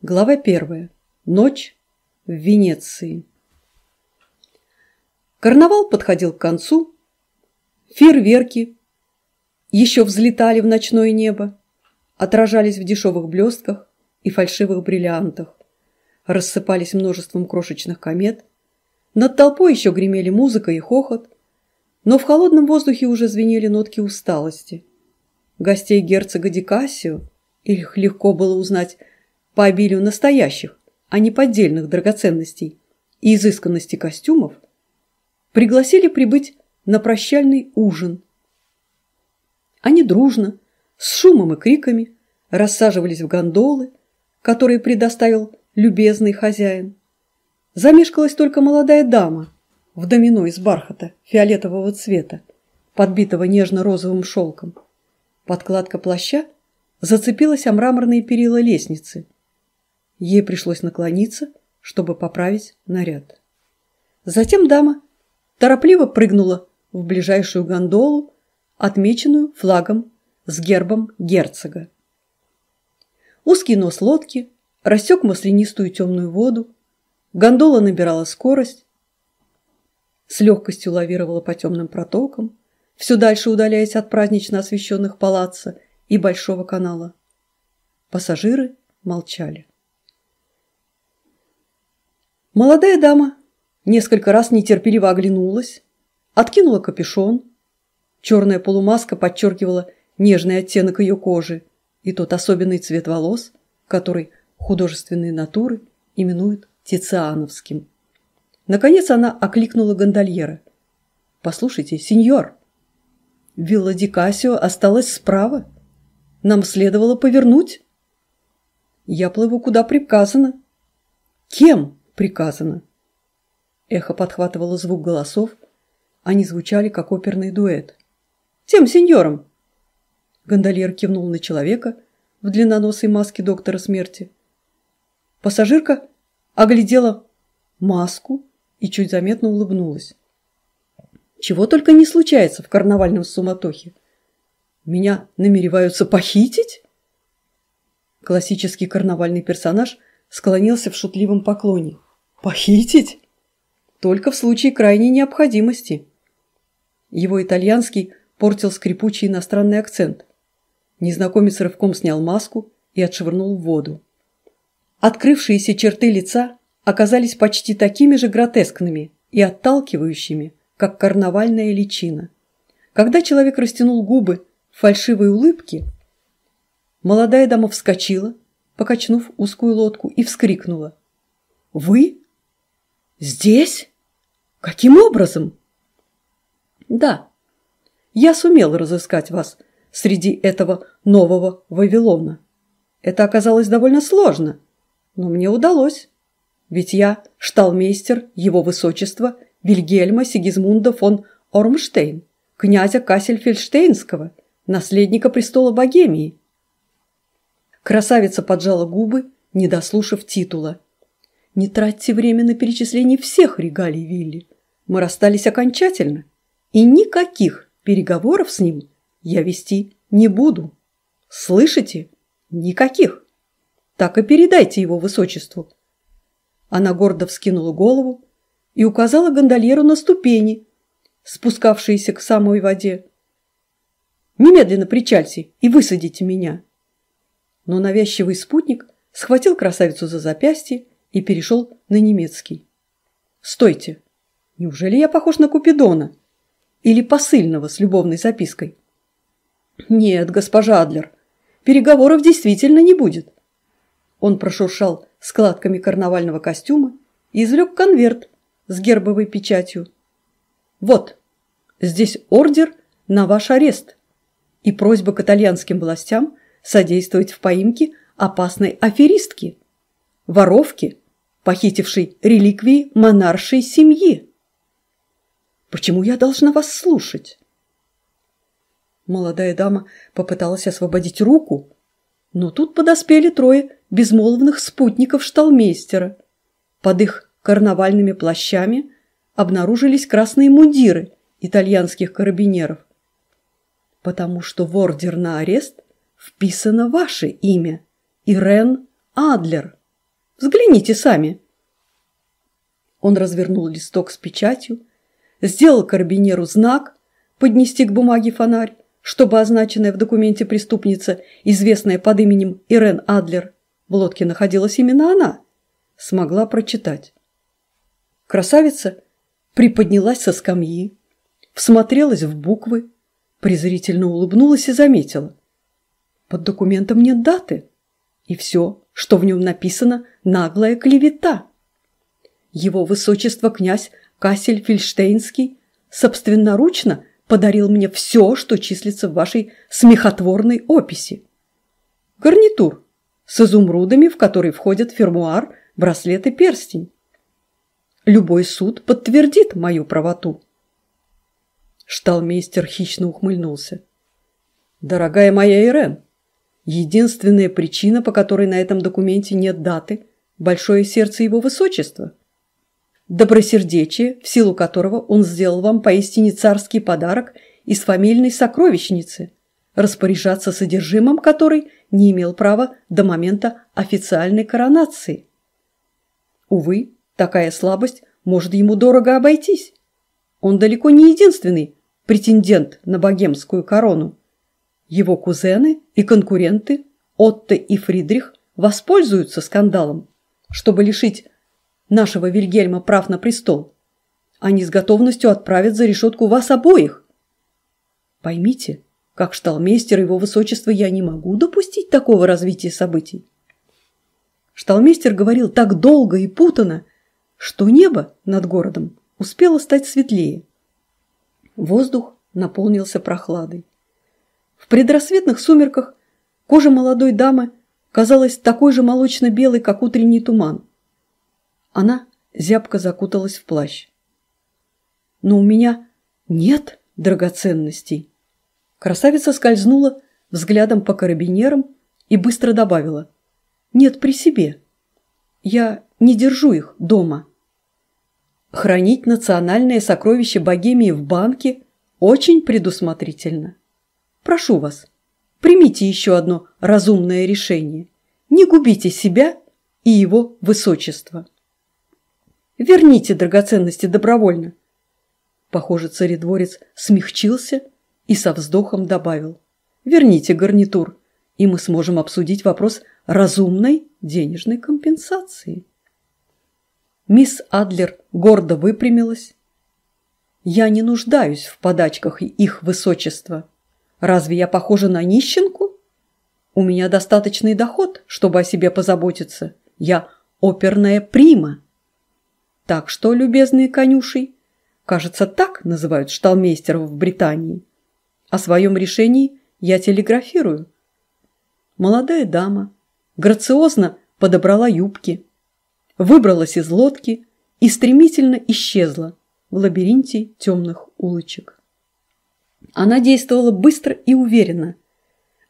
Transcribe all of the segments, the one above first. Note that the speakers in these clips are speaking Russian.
Глава первая. Ночь в Венеции. Карнавал подходил к концу. Фейерверки еще взлетали в ночное небо, отражались в дешевых блестках и фальшивых бриллиантах, рассыпались множеством крошечных комет. Над толпой еще гремели музыка и хохот, но в холодном воздухе уже звенели нотки усталости. Гостей герцога Дикасио, их легко было узнать по обилию настоящих, а не поддельных драгоценностей и изысканности костюмов, пригласили прибыть на прощальный ужин. Они дружно, с шумом и криками, рассаживались в гондолы, которые предоставил любезный хозяин. Замешкалась только молодая дама в домино из бархата фиолетового цвета, подбитого нежно-розовым шелком. Подкладка плаща зацепилась о мраморные перила лестницы – Ей пришлось наклониться, чтобы поправить наряд. Затем дама торопливо прыгнула в ближайшую гондолу, отмеченную флагом с гербом герцога. Узкий нос лодки рассек маслянистую темную воду, гондола набирала скорость, с легкостью лавировала по темным протокам, все дальше удаляясь от празднично освещенных палаца и Большого канала. Пассажиры молчали. Молодая дама несколько раз нетерпеливо оглянулась, откинула капюшон. Черная полумаска подчеркивала нежный оттенок ее кожи и тот особенный цвет волос, который художественные натуры именуют Тициановским. Наконец она окликнула гондольера. «Послушайте, сеньор, вилла Дикасио осталась справа. Нам следовало повернуть». «Я плыву куда приказано». «Кем?» приказано. Эхо подхватывало звук голосов, они звучали как оперный дуэт. «Тем сеньором!» Гондольер кивнул на человека в длинноносой маске доктора смерти. Пассажирка оглядела маску и чуть заметно улыбнулась. Чего только не случается в карнавальном суматохе. Меня намереваются похитить? Классический карнавальный персонаж склонился в шутливом поклоне – Похитить? Только в случае крайней необходимости. Его итальянский портил скрипучий иностранный акцент. Незнакомец рывком снял маску и отшвырнул в воду. Открывшиеся черты лица оказались почти такими же гротескными и отталкивающими, как карнавальная личина. Когда человек растянул губы в фальшивой улыбке, молодая дама вскочила, покачнув узкую лодку, и вскрикнула. «Вы?» Здесь? Каким образом? Да, я сумел разыскать вас среди этого нового Вавилона. Это оказалось довольно сложно, но мне удалось. Ведь я шталмейстер его высочества Вильгельма Сигизмунда фон Ормштейн, князя Кассельфельштейнского, наследника престола Богемии. Красавица поджала губы, не дослушав титула – не тратьте время на перечисление всех регалий Вилли. Мы расстались окончательно, и никаких переговоров с ним я вести не буду. Слышите? Никаких. Так и передайте его высочеству. Она гордо вскинула голову и указала гондольеру на ступени, спускавшиеся к самой воде. «Немедленно причальте и высадите меня!» Но навязчивый спутник схватил красавицу за запястье и перешел на немецкий. «Стойте! Неужели я похож на Купидона? Или посыльного с любовной запиской?» «Нет, госпожа Адлер, переговоров действительно не будет». Он прошуршал складками карнавального костюма и извлек конверт с гербовой печатью. «Вот, здесь ордер на ваш арест и просьба к итальянским властям содействовать в поимке опасной аферистки, воровки, похитившей реликвии монаршей семьи. Почему я должна вас слушать? Молодая дама попыталась освободить руку, но тут подоспели трое безмолвных спутников шталмейстера. Под их карнавальными плащами обнаружились красные мундиры итальянских карабинеров. Потому что в ордер на арест вписано ваше имя – Ирен Адлер. Взгляните сами. Он развернул листок с печатью, сделал карбинеру знак поднести к бумаге фонарь, чтобы означенная в документе преступница, известная под именем Ирен Адлер, в лодке находилась именно она, смогла прочитать. Красавица приподнялась со скамьи, всмотрелась в буквы, презрительно улыбнулась и заметила. Под документом нет даты. И все что в нем написано, наглая клевета. Его высочество князь Кассель Фельштейнский собственноручно подарил мне все, что числится в вашей смехотворной описи. Гарнитур с изумрудами, в который входят фермуар, браслет и перстень. Любой суд подтвердит мою правоту. Шталмейстер хищно ухмыльнулся. «Дорогая моя Ирен, Единственная причина, по которой на этом документе нет даты – большое сердце его высочества. Добросердечие, в силу которого он сделал вам поистине царский подарок из фамильной сокровищницы, распоряжаться содержимым которой не имел права до момента официальной коронации. Увы, такая слабость может ему дорого обойтись. Он далеко не единственный претендент на богемскую корону. Его кузены и конкуренты Отто и Фридрих воспользуются скандалом, чтобы лишить нашего Вильгельма прав на престол. Они с готовностью отправят за решетку вас обоих. Поймите, как шталмейстер его высочества я не могу допустить такого развития событий. Шталмейстер говорил так долго и путано, что небо над городом успело стать светлее. Воздух наполнился прохладой. В предрассветных сумерках кожа молодой дамы казалась такой же молочно-белой, как утренний туман. Она зябко закуталась в плащ. «Но у меня нет драгоценностей!» Красавица скользнула взглядом по карабинерам и быстро добавила. «Нет при себе. Я не держу их дома». Хранить национальное сокровище Богемии в банке очень предусмотрительно. Прошу вас, примите еще одно разумное решение. Не губите себя и его высочество. Верните драгоценности добровольно. Похоже, царедворец смягчился и со вздохом добавил. Верните гарнитур, и мы сможем обсудить вопрос разумной денежной компенсации. Мисс Адлер гордо выпрямилась. Я не нуждаюсь в подачках их высочества. Разве я похожа на нищенку? У меня достаточный доход, чтобы о себе позаботиться. Я оперная прима. Так что, любезные конюши, кажется, так называют шталмейстеров в Британии. О своем решении я телеграфирую. Молодая дама грациозно подобрала юбки, выбралась из лодки и стремительно исчезла в лабиринте темных улочек. Она действовала быстро и уверенно.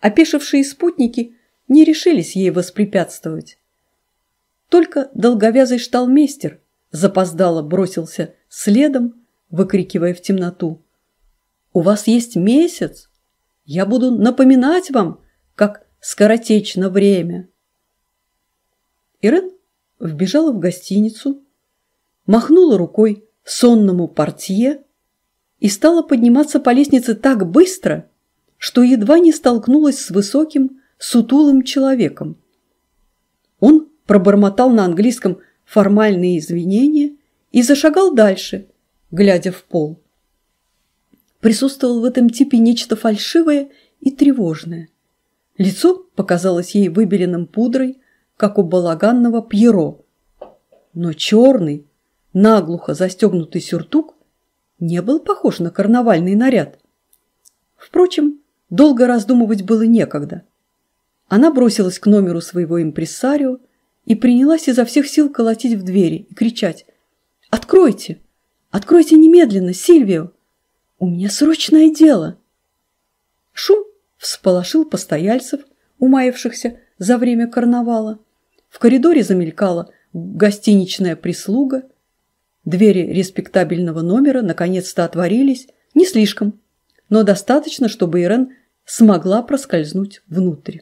Опешившие спутники не решились ей воспрепятствовать. Только долговязый шталмейстер запоздало бросился следом, выкрикивая в темноту. «У вас есть месяц! Я буду напоминать вам, как скоротечно время!» Ирен вбежала в гостиницу, махнула рукой сонному портье, и стала подниматься по лестнице так быстро, что едва не столкнулась с высоким, сутулым человеком. Он пробормотал на английском формальные извинения и зашагал дальше, глядя в пол. Присутствовал в этом типе нечто фальшивое и тревожное. Лицо показалось ей выбеленным пудрой, как у балаганного пьеро. Но черный, наглухо застегнутый сюртук не был похож на карнавальный наряд. Впрочем, долго раздумывать было некогда. Она бросилась к номеру своего импрессарио и принялась изо всех сил колотить в двери и кричать «Откройте! Откройте немедленно, Сильвио! У меня срочное дело!» Шум всполошил постояльцев, умаявшихся за время карнавала. В коридоре замелькала гостиничная прислуга – Двери респектабельного номера наконец-то отворились, не слишком, но достаточно, чтобы Ирен смогла проскользнуть внутрь.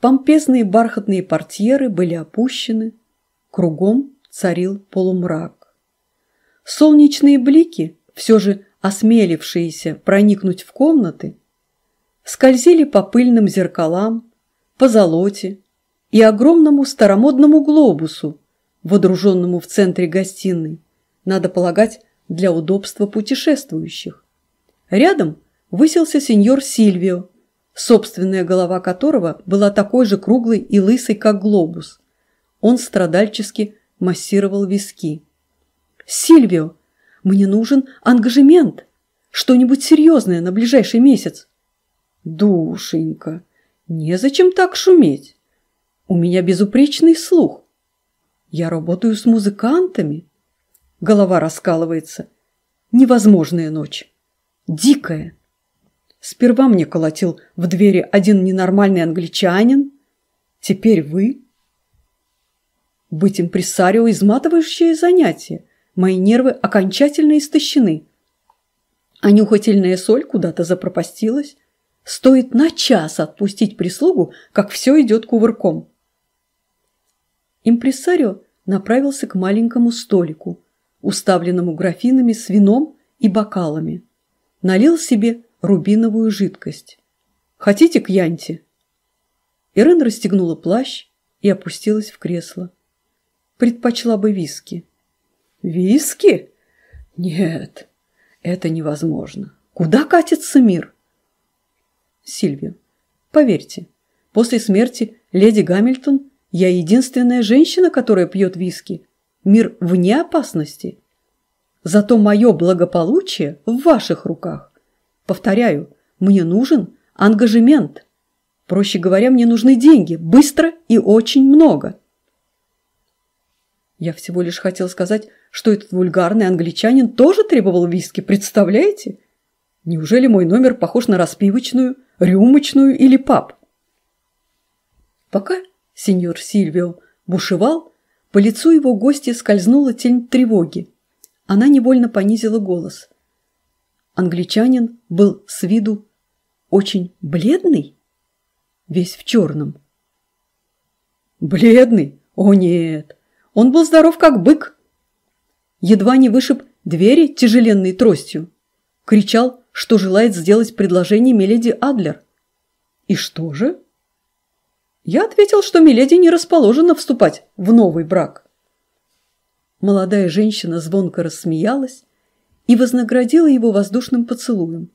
Помпезные бархатные портьеры были опущены, кругом царил полумрак. Солнечные блики, все же осмелившиеся проникнуть в комнаты, скользили по пыльным зеркалам, по золоте и огромному старомодному глобусу, водруженному в центре гостиной, надо полагать, для удобства путешествующих. Рядом высился сеньор Сильвио, собственная голова которого была такой же круглой и лысой, как глобус. Он страдальчески массировал виски. «Сильвио, мне нужен ангажемент, что-нибудь серьезное на ближайший месяц». «Душенька, незачем так шуметь. У меня безупречный слух. Я работаю с музыкантами. Голова раскалывается. Невозможная ночь. Дикая. Сперва мне колотил в двери один ненормальный англичанин. Теперь вы. Быть импресарио – изматывающее занятие. Мои нервы окончательно истощены. А нюхательная соль куда-то запропастилась. Стоит на час отпустить прислугу, как все идет кувырком. Импресарио направился к маленькому столику, уставленному графинами с вином и бокалами. Налил себе рубиновую жидкость. «Хотите к Янте?» Ирен расстегнула плащ и опустилась в кресло. Предпочла бы виски. «Виски? Нет, это невозможно. Куда катится мир?» Сильвия, поверьте, после смерти леди Гамильтон я единственная женщина, которая пьет виски. Мир вне опасности. Зато мое благополучие в ваших руках. Повторяю, мне нужен ангажемент. Проще говоря, мне нужны деньги. Быстро и очень много. Я всего лишь хотел сказать, что этот вульгарный англичанин тоже требовал виски, представляете? Неужели мой номер похож на распивочную, рюмочную или паб? Пока сеньор Сильвио, бушевал, по лицу его гости скользнула тень тревоги. Она невольно понизила голос. Англичанин был с виду очень бледный, весь в черном. Бледный? О нет! Он был здоров, как бык. Едва не вышиб двери тяжеленной тростью. Кричал, что желает сделать предложение Меледи Адлер. И что же? Я ответил, что Миледи не расположена вступать в новый брак. Молодая женщина звонко рассмеялась и вознаградила его воздушным поцелуем.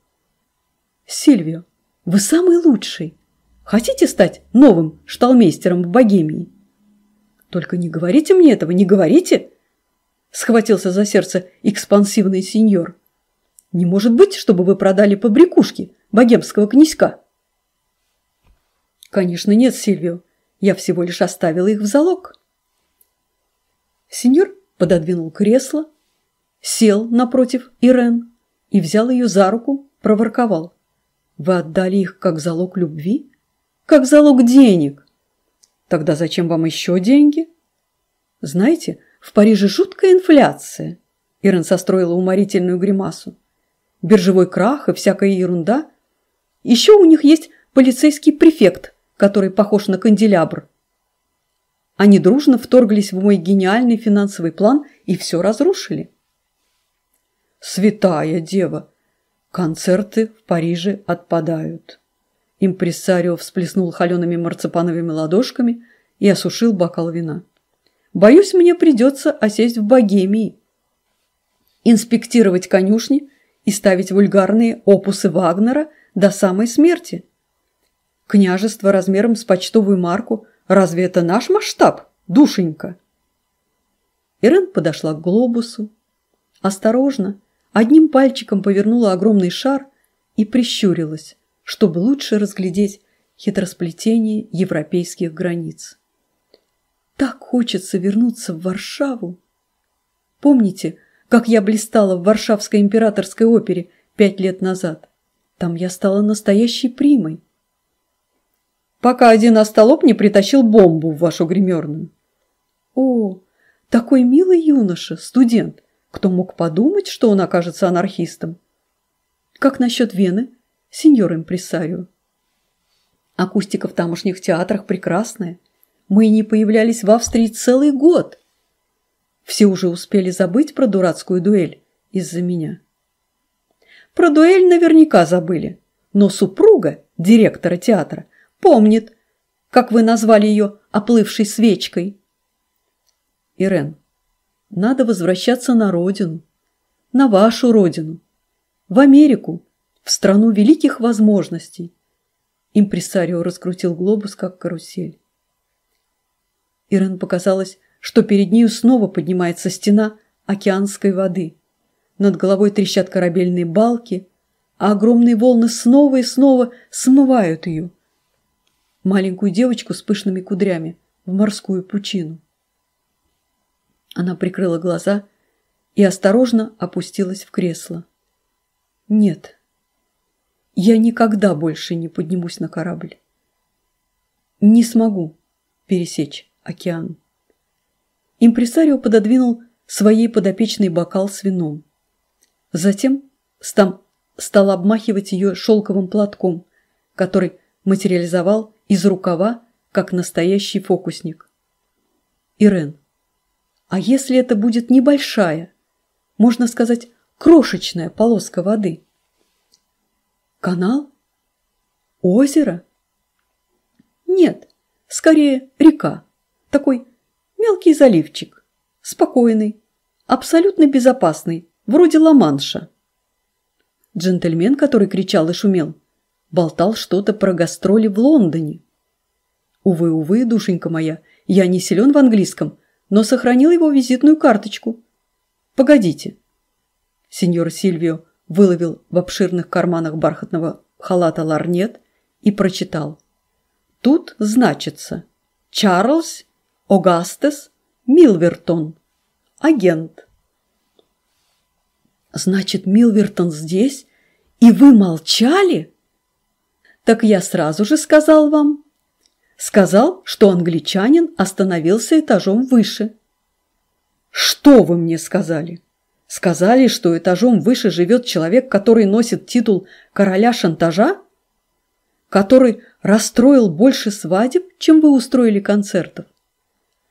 «Сильвио, вы самый лучший! Хотите стать новым шталмейстером в Богемии?» «Только не говорите мне этого, не говорите!» Схватился за сердце экспансивный сеньор. «Не может быть, чтобы вы продали побрякушки богемского князька!» «Конечно нет, Сильвио. Я всего лишь оставила их в залог». Сеньор пододвинул кресло, сел напротив Ирен и взял ее за руку, проворковал. «Вы отдали их как залог любви? Как залог денег? Тогда зачем вам еще деньги?» «Знаете, в Париже жуткая инфляция», – Ирен состроила уморительную гримасу. «Биржевой крах и всякая ерунда. Еще у них есть полицейский префект, который похож на канделябр. Они дружно вторглись в мой гениальный финансовый план и все разрушили. Святая дева! Концерты в Париже отпадают. Импрессарио всплеснул холеными марципановыми ладошками и осушил бокал вина. Боюсь, мне придется осесть в богемии. Инспектировать конюшни и ставить вульгарные опусы Вагнера до самой смерти – Княжество размером с почтовую марку. Разве это наш масштаб, душенька? Ирен подошла к глобусу. Осторожно, одним пальчиком повернула огромный шар и прищурилась, чтобы лучше разглядеть хитросплетение европейских границ. Так хочется вернуться в Варшаву. Помните, как я блистала в Варшавской императорской опере пять лет назад? Там я стала настоящей примой пока один остолоп не притащил бомбу в вашу гримерную. О, такой милый юноша, студент. Кто мог подумать, что он окажется анархистом? Как насчет Вены, сеньор импресарио? Акустика в тамошних театрах прекрасная. Мы не появлялись в Австрии целый год. Все уже успели забыть про дурацкую дуэль из-за меня. Про дуэль наверняка забыли, но супруга директора театра помнит, как вы назвали ее оплывшей свечкой. Ирен, надо возвращаться на родину, на вашу родину, в Америку, в страну великих возможностей. Импресарио раскрутил глобус, как карусель. Ирен показалось, что перед нею снова поднимается стена океанской воды. Над головой трещат корабельные балки, а огромные волны снова и снова смывают ее – маленькую девочку с пышными кудрями в морскую пучину. Она прикрыла глаза и осторожно опустилась в кресло. Нет, я никогда больше не поднимусь на корабль. Не смогу пересечь океан. Импресарио пододвинул своей подопечной бокал с вином. Затем стал обмахивать ее шелковым платком, который материализовал из рукава, как настоящий фокусник. Ирен. А если это будет небольшая, можно сказать, крошечная полоска воды? Канал? Озеро? Нет, скорее река. Такой мелкий заливчик, спокойный, абсолютно безопасный, вроде Ла-Манша. Джентльмен, который кричал и шумел, болтал что-то про гастроли в Лондоне. Увы, увы, душенька моя, я не силен в английском, но сохранил его визитную карточку. Погодите. Сеньор Сильвио выловил в обширных карманах бархатного халата ларнет и прочитал. Тут значится Чарльз Огастес Милвертон, агент. Значит, Милвертон здесь? И вы молчали? Так я сразу же сказал вам. Сказал, что англичанин остановился этажом выше. Что вы мне сказали? Сказали, что этажом выше живет человек, который носит титул короля шантажа? Который расстроил больше свадеб, чем вы устроили концертов?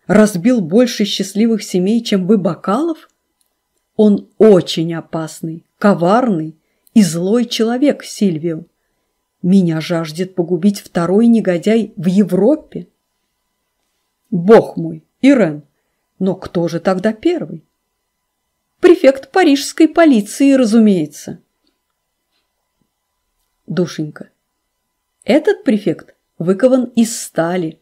Разбил больше счастливых семей, чем вы бокалов? Он очень опасный, коварный и злой человек, Сильвио. Меня жаждет погубить второй негодяй в Европе. Бог мой, Ирен, но кто же тогда первый? Префект парижской полиции, разумеется. Душенька, этот префект выкован из стали.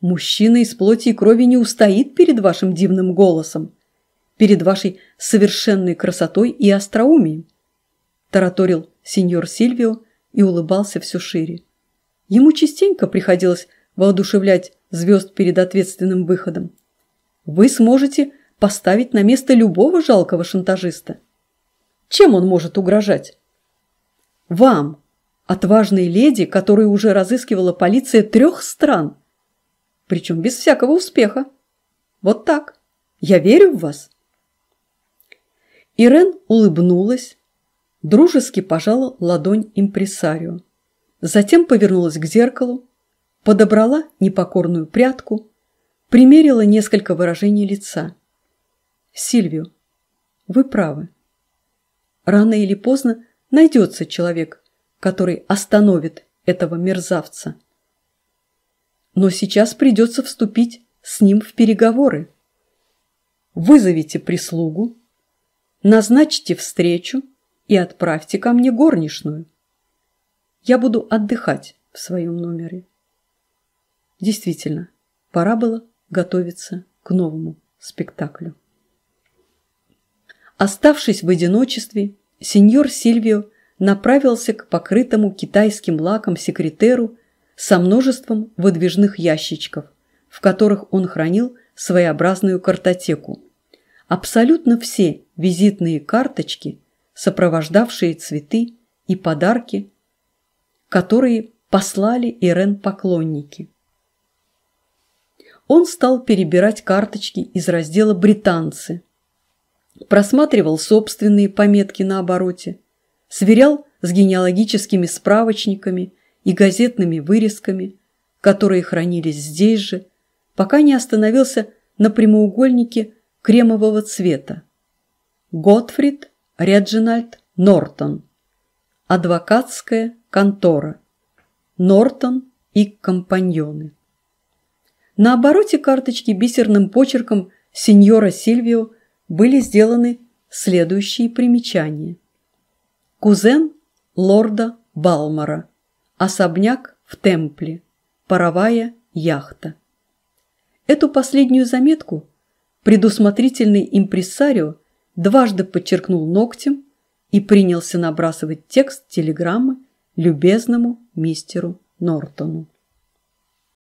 Мужчина из плоти и крови не устоит перед вашим дивным голосом, перед вашей совершенной красотой и остроумием, тараторил сеньор Сильвио, и улыбался все шире. Ему частенько приходилось воодушевлять звезд перед ответственным выходом. Вы сможете поставить на место любого жалкого шантажиста. Чем он может угрожать? Вам, отважной леди, которую уже разыскивала полиция трех стран. Причем без всякого успеха. Вот так. Я верю в вас. Ирен улыбнулась, дружески пожала ладонь импресарио. Затем повернулась к зеркалу, подобрала непокорную прядку, примерила несколько выражений лица. «Сильвию, вы правы. Рано или поздно найдется человек, который остановит этого мерзавца. Но сейчас придется вступить с ним в переговоры. Вызовите прислугу, назначьте встречу, и отправьте ко мне горничную. Я буду отдыхать в своем номере. Действительно, пора было готовиться к новому спектаклю. Оставшись в одиночестве, сеньор Сильвио направился к покрытому китайским лаком секретеру со множеством выдвижных ящичков, в которых он хранил своеобразную картотеку. Абсолютно все визитные карточки – сопровождавшие цветы и подарки, которые послали Ирен поклонники. Он стал перебирать карточки из раздела «Британцы», просматривал собственные пометки на обороте, сверял с генеалогическими справочниками и газетными вырезками, которые хранились здесь же, пока не остановился на прямоугольнике кремового цвета. Готфрид Реджинальд Нортон. Адвокатская контора. Нортон и компаньоны. На обороте карточки бисерным почерком сеньора Сильвио были сделаны следующие примечания. Кузен лорда Балмара. Особняк в Темпле. Паровая яхта. Эту последнюю заметку предусмотрительный импресарио дважды подчеркнул ногтем и принялся набрасывать текст телеграммы любезному мистеру Нортону.